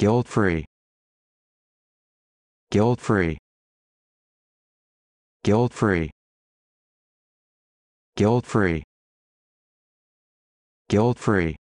guilt-free guilt-free guilt-free guilt-free guilt-free